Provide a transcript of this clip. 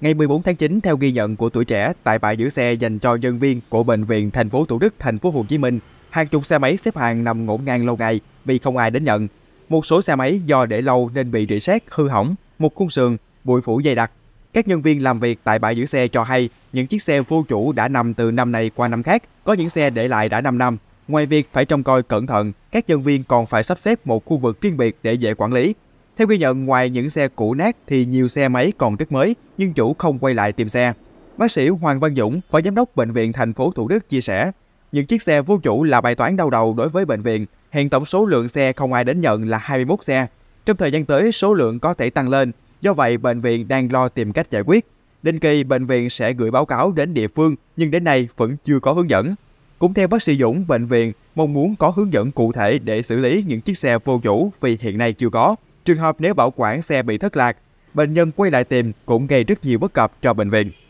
Ngày 14 tháng 9, theo ghi nhận của tuổi trẻ tại bãi giữ xe dành cho nhân viên của bệnh viện thành phố Thủ Đức, thành phố Hồ Chí Minh, hàng chục xe máy xếp hàng nằm ngổn ngang lâu ngày vì không ai đến nhận. Một số xe máy do để lâu nên bị rỉ sét, hư hỏng, một khung sườn, bụi phủ dày đặc. Các nhân viên làm việc tại bãi giữ xe cho hay những chiếc xe vô chủ đã nằm từ năm này qua năm khác, có những xe để lại đã 5 năm. Ngoài việc phải trông coi cẩn thận, các nhân viên còn phải sắp xếp một khu vực riêng biệt để dễ quản lý, theo ghi nhận, ngoài những xe cũ nát thì nhiều xe máy còn rất mới, nhưng chủ không quay lại tìm xe. Bác sĩ Hoàng Văn Dũng, Phó Giám đốc Bệnh viện thành phố Thủ Đức chia sẻ, những chiếc xe vô chủ là bài toán đau đầu đối với bệnh viện. Hiện tổng số lượng xe không ai đến nhận là 21 xe. Trong thời gian tới, số lượng có thể tăng lên, do vậy bệnh viện đang lo tìm cách giải quyết. Định kỳ, bệnh viện sẽ gửi báo cáo đến địa phương, nhưng đến nay vẫn chưa có hướng dẫn. Cũng theo bác sĩ Dũng, bệnh viện mong muốn có hướng dẫn cụ thể để xử lý những chiếc xe vô chủ vì hiện nay chưa có. Trường hợp nếu bảo quản xe bị thất lạc, bệnh nhân quay lại tìm cũng gây rất nhiều bất cập cho bệnh viện.